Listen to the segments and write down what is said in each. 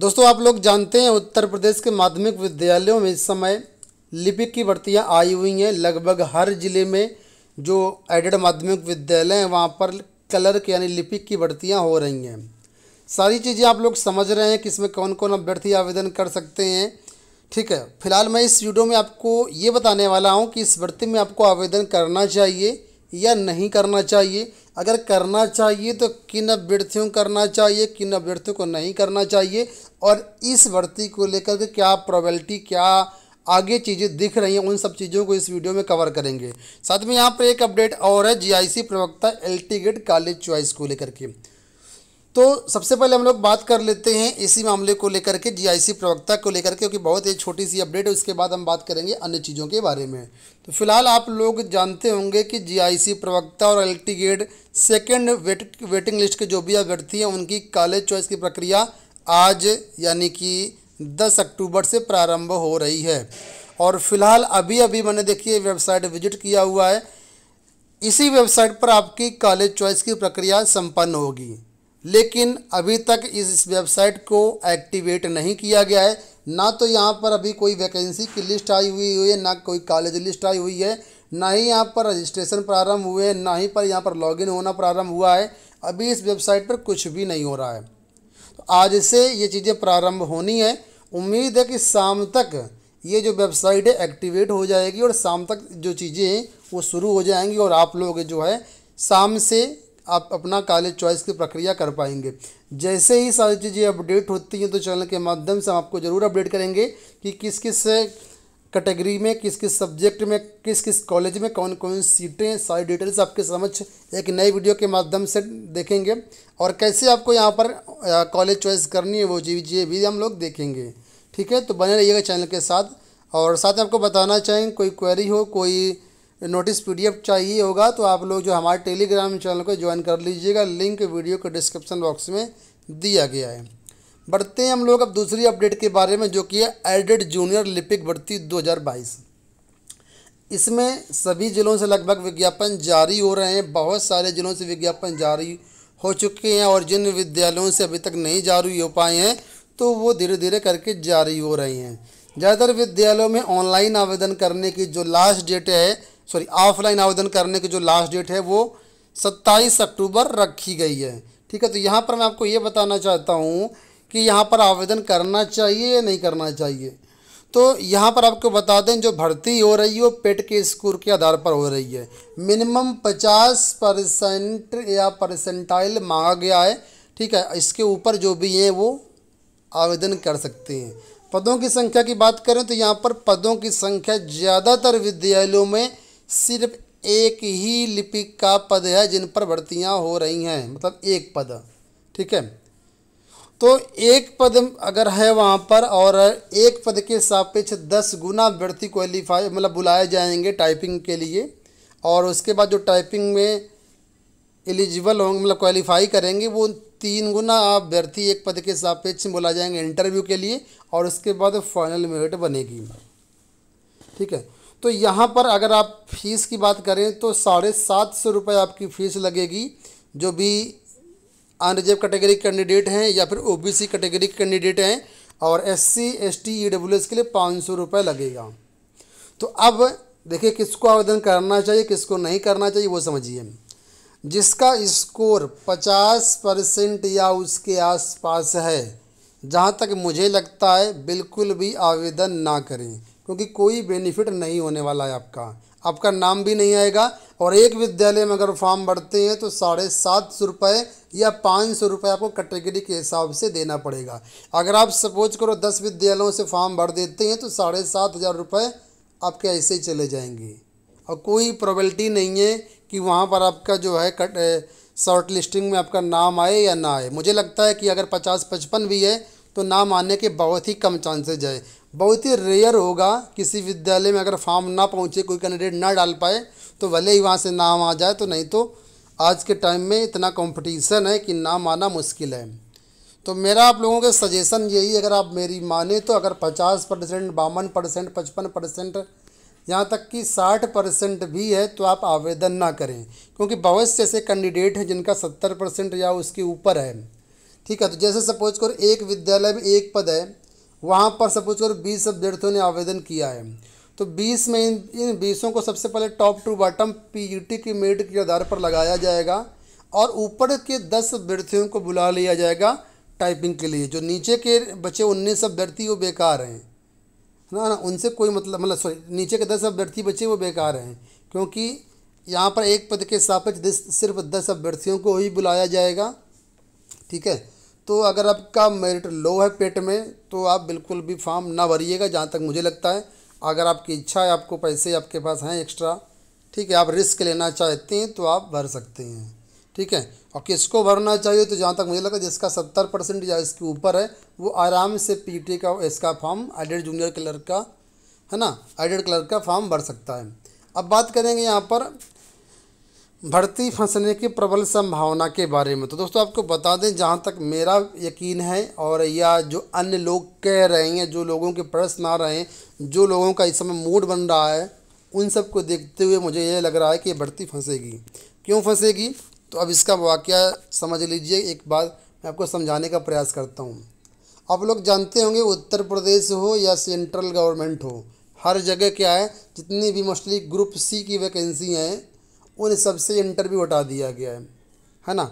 दोस्तों आप लोग जानते हैं उत्तर प्रदेश के माध्यमिक विद्यालयों में इस समय लिपिक की भर्तियाँ आई हुई हैं लगभग हर ज़िले में जो एडेड माध्यमिक विद्यालय हैं वहाँ पर कलर के यानी लिपिक की भर्तियाँ हो रही हैं सारी चीज़ें आप लोग समझ रहे हैं कि इसमें कौन कौन अभ्यर्थी आवेदन कर सकते हैं ठीक है फिलहाल मैं इस वीडियो में आपको ये बताने वाला हूँ कि इस भर्ती में आपको आवेदन करना चाहिए या नहीं करना चाहिए अगर करना चाहिए तो किन अभ्यर्थियों करना चाहिए किन अभ्यर्थियों को नहीं करना चाहिए और इस भर्ती को लेकर के क्या प्रोबेबिलिटी क्या आगे चीज़ें दिख रही हैं उन सब चीज़ों को इस वीडियो में कवर करेंगे साथ में यहाँ पर एक अपडेट और है जीआईसी प्रवक्ता गेट कॉलेज चॉइस को लेकर के तो सबसे पहले हम लोग बात कर लेते हैं इसी मामले को लेकर के जीआईसी प्रवक्ता को लेकर के क्योंकि बहुत ही छोटी सी अपडेट है उसके बाद हम बात करेंगे अन्य चीज़ों के बारे में तो फिलहाल आप लोग जानते होंगे कि जीआईसी प्रवक्ता और गेट सेकेंड वेट, वेटिंग लिस्ट के जो भी अभ्यर्थी हैं उनकी कॉलेज चॉइस की प्रक्रिया आज यानी कि 10 अक्टूबर से प्रारंभ हो रही है और फिलहाल अभी अभी मैंने देखिए वेबसाइट विजिट किया हुआ है इसी वेबसाइट पर आपकी कॉलेज चॉइस की प्रक्रिया संपन्न होगी लेकिन अभी तक इस वेबसाइट को एक्टिवेट नहीं किया गया है ना तो यहाँ पर अभी कोई वैकेंसी की लिस्ट आई हुई हुई है ना कोई कॉलेज लिस्ट आई हुई है ना ही यहाँ पर रजिस्ट्रेशन प्रारंभ हुए हैं ना ही पर यहाँ पर लॉगिन होना प्रारंभ हुआ है अभी इस वेबसाइट पर कुछ भी नहीं हो रहा है आज से ये चीज़ें प्रारंभ होनी है उम्मीद है कि शाम तक ये जो वेबसाइट है एक्टिवेट हो जाएगी और शाम तक जो चीज़ें हैं वो शुरू हो जाएंगी और आप लोग जो है शाम से आप अपना कॉलेज चॉइस की प्रक्रिया कर पाएंगे जैसे ही सारी चीज़ें अपडेट होती हैं तो चैनल के माध्यम से हम आपको ज़रूर अपडेट करेंगे कि किस किस कैटेगरी में किस किस सब्जेक्ट में किस किस कॉलेज में कौन कौन सीटें सारी डिटेल्स आपके समझ एक नई वीडियो के माध्यम से देखेंगे और कैसे आपको यहाँ पर कॉलेज चॉइस करनी है वो जी जी भी हम लोग देखेंगे ठीक है तो बने रहिएगा चैनल के साथ और साथ में आपको बताना चाहेंगे कोई क्वेरी हो कोई नोटिस पी चाहिए होगा तो आप लोग जो हमारे टेलीग्राम चैनल को ज्वाइन कर लीजिएगा लिंक वीडियो के डिस्क्रिप्शन बॉक्स में दिया गया है बढ़ते हैं हम लोग अब दूसरी अपडेट के बारे में जो कि है एडेड जूनियर लिपिक भर्ती 2022 इसमें सभी ज़िलों से लगभग विज्ञापन जारी हो रहे हैं बहुत सारे ज़िलों से विज्ञापन जारी हो चुके हैं और जिन विद्यालयों से अभी तक नहीं जारी हो पाए हैं तो वो धीरे धीरे करके जारी हो रहे हैं ज़्यादातर विद्यालयों में ऑनलाइन आवेदन करने की जो लास्ट डेट है सॉरी ऑफलाइन आवेदन करने की जो लास्ट डेट है वो सत्ताईस अक्टूबर रखी गई है ठीक है तो यहाँ पर मैं आपको ये बताना चाहता हूँ कि यहाँ पर आवेदन करना चाहिए या नहीं करना चाहिए तो यहाँ पर आपको बता दें जो भर्ती हो रही है वो पेट के स्कोर के आधार पर हो रही है मिनिमम पचास परसेंट या परसेंटाइल मांगा गया है ठीक है इसके ऊपर जो भी हैं वो आवेदन कर सकते हैं पदों की संख्या की बात करें तो यहाँ पर पदों की संख्या ज़्यादातर विद्यालयों में सिर्फ एक ही लिपिक का पद है जिन पर भर्तियाँ हो रही हैं मतलब एक पद ठीक है तो एक पद अगर है वहाँ पर और एक पद के सापेक्ष दस गुना अभ्यर्थी क्वालिफाई मतलब बुलाए जाएंगे टाइपिंग के लिए और उसके बाद जो टाइपिंग में एलिजिबल होंगे मतलब क्वालिफाई करेंगे वो तीन गुना अभ्यर्थी एक पद के सापेक्ष बुलाए जाएंगे इंटरव्यू के लिए और उसके बाद फाइनल मेरिट बनेगी ठीक है तो यहाँ पर अगर आप फीस की बात करें तो साढ़े सात सौ रुपये आपकी फ़ीस लगेगी जो भी अनरिजर्व कैटेगरी कैंडिडेट हैं या फिर ओबीसी कैटेगरी कैंडिडेट हैं और S C S T E W S के लिए पाँच सौ रुपये लगेगा तो अब देखिए किसको आवेदन करना चाहिए किसको नहीं करना चाहिए वो समझिए जिसका स्कोर पचास परसेंट या उसके आसपास है जहाँ तक मुझे लगता है बिल्कुल भी आवेदन ना करें क्योंकि कोई बेनिफिट नहीं होने वाला है आपका आपका नाम भी नहीं आएगा और एक विद्यालय में अगर फॉर्म भरते हैं तो साढ़े सात सौ रुपये या पाँच सौ रुपये आपको कैटेगरी के हिसाब से देना पड़ेगा अगर आप सपोज करो दस विद्यालयों से फॉर्म भर देते हैं तो साढ़े सात हज़ार रुपये आपके ऐसे ही चले जाएंगे और कोई प्रॉबलिटी नहीं है कि वहाँ पर आपका जो है कट शॉर्ट लिस्टिंग में आपका नाम आए या ना आए मुझे लगता है कि अगर पचास पचपन भी है तो नाम आने के बहुत ही कम चांसेज है बहुत ही रेयर होगा किसी विद्यालय में अगर फॉर्म ना पहुँचे कोई कैंडिडेट ना डाल पाए तो भले ही वहाँ से नाम आ जाए तो नहीं तो आज के टाइम में इतना कंपटीशन है कि नाम आना मुश्किल है तो मेरा आप लोगों के सजेशन यही अगर आप मेरी माने तो अगर पचास परसेंट बावन परसेंट पचपन परसेंट यहाँ तक कि साठ परसेंट भी है तो आप आवेदन ना करें क्योंकि बहुत से ऐसे कैंडिडेट हैं जिनका सत्तर परसेंट या उसके ऊपर है ठीक है तो जैसे सपोज करो एक विद्यालय में एक पद है वहाँ पर सपोज करो बीस अभ्यर्थियों ने आवेदन किया है तो 20 में इन इन बीसों को सबसे पहले टॉप टू बॉटम पीईटी की मेड के आधार पर लगाया जाएगा और ऊपर के 10 अभ्यर्थियों को बुला लिया जाएगा टाइपिंग के लिए जो नीचे के बचे 19 अभ्यर्थी वो बेकार हैं ना ना उनसे कोई मतलब मतलब सॉरी नीचे के 10 अभ्यर्थी बचे वो बेकार हैं क्योंकि यहाँ पर एक पद के सापेक्ष सिर्फ दस अभ्यर्थियों को ही बुलाया जाएगा ठीक है तो अगर आपका मेरिट लो है पेट में तो आप बिल्कुल भी फॉर्म ना भरिएगा जहाँ तक मुझे लगता है अगर आपकी इच्छा है आपको पैसे आपके पास हैं एक्स्ट्रा ठीक है आप रिस्क लेना चाहते हैं तो आप भर सकते हैं ठीक है और किसको भरना चाहिए तो जहाँ तक मुझे लगता है जिसका सत्तर परसेंट या इसके ऊपर है वो आराम से पी का इसका फॉर्म एडेड जूनियर क्लर्क का है ना एडेड क्लर्क का फॉर्म भर सकता है अब बात करेंगे यहाँ पर भर्ती फंसने की प्रबल संभावना के बारे में तो दोस्तों आपको बता दें जहाँ तक मेरा यकीन है और या जो अन्य लोग कह रहे हैं जो लोगों के प्रश्न आ रहे हैं जो लोगों का इस समय मूड बन रहा है उन सब को देखते हुए मुझे यह लग रहा है कि भर्ती फंसेगी क्यों फंसेगी तो अब इसका वाक्य समझ लीजिए एक बात मैं आपको समझाने का प्रयास करता हूँ आप लोग जानते होंगे उत्तर प्रदेश हो या सेंट्रल गवर्नमेंट हो हर जगह क्या है जितनी भी मोस्टली ग्रुप सी की वैकेंसी हैं उन सबसे इंटरव्यू हटा दिया गया है है ना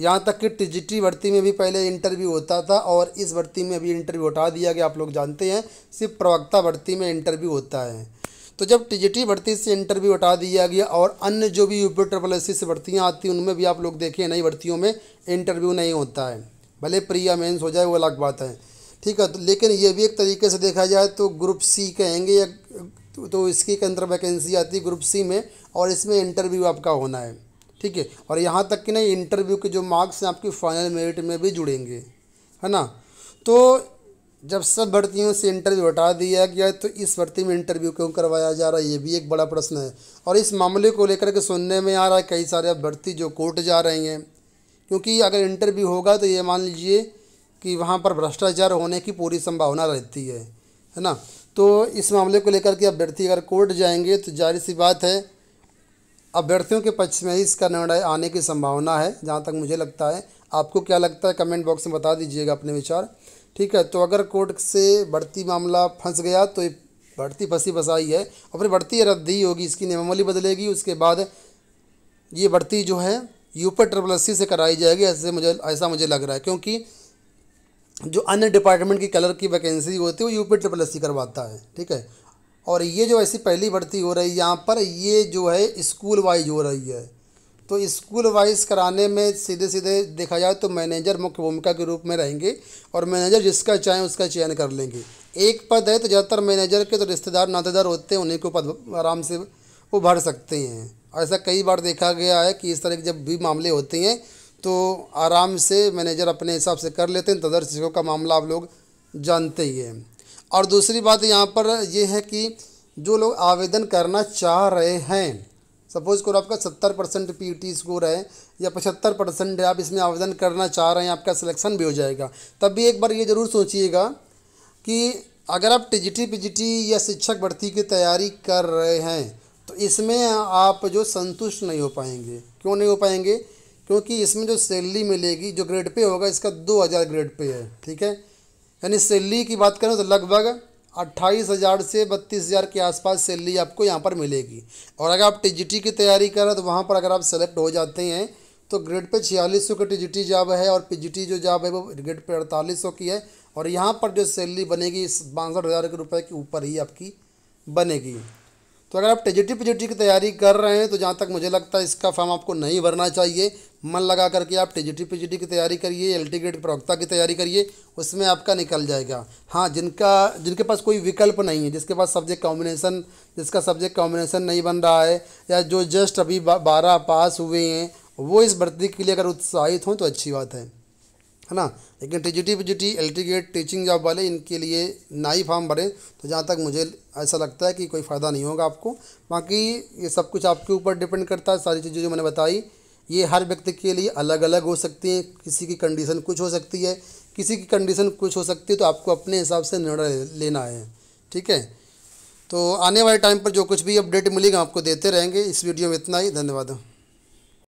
यहाँ तक कि टिजिटी भर्ती में भी पहले इंटरव्यू होता था और इस भर्ती में भी इंटरव्यू हटा दिया गया आप लोग जानते हैं सिर्फ प्रवक्ता भर्ती में इंटरव्यू होता है तो जब टिजिटी भर्ती से इंटरव्यू हटा दिया गया और अन्य जो भी यूपी ट्रिपल एस से भर्तियाँ आती हैं उनमें भी आप लोग देखें नई भर्तियों में इंटरव्यू नहीं होता है भले प्रिया मेन्स हो जाए वो अलग बात है ठीक है तो लेकिन ये भी एक तरीके से देखा जाए तो ग्रुप सी कहेंगे या तो, तो इसकी के अंदर वैकेंसी आती है ग्रुप सी में और इसमें इंटरव्यू आपका होना है ठीक है और यहाँ तक कि नहीं इंटरव्यू के जो मार्क्स हैं आपकी फाइनल मेरिट में भी जुड़ेंगे है ना तो जब सब भर्तियों से इंटरव्यू हटा दिया गया तो इस भर्ती में इंटरव्यू क्यों करवाया जा रहा है ये भी एक बड़ा प्रश्न है और इस मामले को लेकर के सुनने में आ रहा है कई सारे भर्ती जो कोर्ट जा रहे हैं क्योंकि अगर इंटरव्यू होगा तो ये मान लीजिए कि वहाँ पर भ्रष्टाचार होने की पूरी संभावना रहती है है ना तो इस मामले को लेकर के अभ्यर्थी अगर कोर्ट जाएंगे तो जाहिर सी बात है अभ्यर्थियों के पक्ष में ही इसका निर्णय आने की संभावना है जहाँ तक मुझे लगता है आपको क्या लगता है कमेंट बॉक्स में बता दीजिएगा अपने विचार ठीक है तो अगर कोर्ट से बढ़ती मामला फंस गया तो बढ़ती फंसी फंसाई है और फिर बढ़ती रद्द ही होगी इसकी नियमावली बदलेगी उसके बाद ये बढ़ती जो है यूपर ट्रिपल अस्सी से कराई जाएगी ऐसे मुझे ऐसा मुझे लग रहा है क्योंकि जो अन्य डिपार्टमेंट की कलर की वैकेंसी होती है वो यूपी ट्रिपल एस करवाता है ठीक है और ये जो ऐसी पहली भर्ती हो रही है यहाँ पर ये जो है स्कूल वाइज हो रही है तो स्कूल वाइज कराने में सीधे सीधे देखा जाए तो मैनेजर मुख्य भूमिका के रूप में रहेंगे और मैनेजर जिसका चाहें उसका चयन कर लेंगे एक पद है तो ज़्यादातर मैनेजर के तो रिश्तेदार नातेदार होते हैं उन्हीं को पद आराम से वो भर सकते हैं ऐसा कई बार देखा गया है कि इस तरह के जब भी मामले होते हैं तो आराम से मैनेजर अपने हिसाब से कर लेते हैं तदर शिक्षकों का मामला आप लोग जानते ही हैं और दूसरी बात यहाँ पर यह है कि जो लोग आवेदन करना चाह रहे हैं सपोज़ करो आपका सत्तर परसेंट पी स्कोर e है या पचहत्तर परसेंट है आप इसमें आवेदन करना चाह रहे हैं आपका सिलेक्शन भी हो जाएगा तब भी एक बार ये ज़रूर सोचिएगा कि अगर आप टी टी या शिक्षक भर्ती की तैयारी कर रहे हैं तो इसमें आप जो संतुष्ट नहीं हो पाएंगे क्यों नहीं हो पाएंगे क्योंकि इसमें जो सैलरी मिलेगी जो ग्रेड पे होगा इसका दो हज़ार ग्रेड पे है ठीक है यानी सैलरी की बात करें तो लगभग अट्ठाईस हज़ार से बत्तीस हज़ार के आसपास सैलरी आपको यहाँ पर मिलेगी और अगर आप टी की तैयारी करें तो वहाँ पर अगर आप सेलेक्ट हो जाते हैं तो ग्रेड पे छियालीस सौ की टी जॉब है और पी जो जॉब है वो ग्रेड पे अड़तालीस सौ की है और यहाँ पर जो सैलरी बनेगी इस बासठ हज़ार के रुपये के ऊपर ही आपकी बनेगी तो अगर आप टी जी की तैयारी कर रहे हैं तो जहाँ तक मुझे लगता है इसका फॉर्म आपको नहीं भरना चाहिए मन लगा करके आप टी पीजीटी की तैयारी करिए एल गेट प्रवक्ता की तैयारी करिए उसमें आपका निकल जाएगा हाँ जिनका जिनके पास कोई विकल्प नहीं है जिसके पास सब्जेक्ट कॉम्बिनेशन जिसका सब्जेक्ट कॉम्बिनेशन नहीं बन रहा है या जो जस्ट अभी बारह पास हुए हैं वो इस भर्ती के लिए अगर उत्साहित हों तो अच्छी बात है है ना लेकिन T G T P G गेट टीचिंग जॉब वाले इनके लिए ना ही फॉर्म भरें तो जहाँ तक मुझे ऐसा लगता है कि कोई फ़ायदा नहीं होगा आपको बाकी ये सब कुछ आपके ऊपर डिपेंड करता है सारी चीज़ें जो मैंने बताई ये हर व्यक्ति के लिए अलग अलग हो सकती हैं किसी की कंडीशन कुछ हो सकती है किसी की कंडीशन कुछ हो सकती है तो आपको अपने हिसाब से निर्णय लेना है ठीक है तो आने वाले टाइम पर जो कुछ भी अपडेट मिलेगा आपको देते रहेंगे इस वीडियो में इतना ही धन्यवाद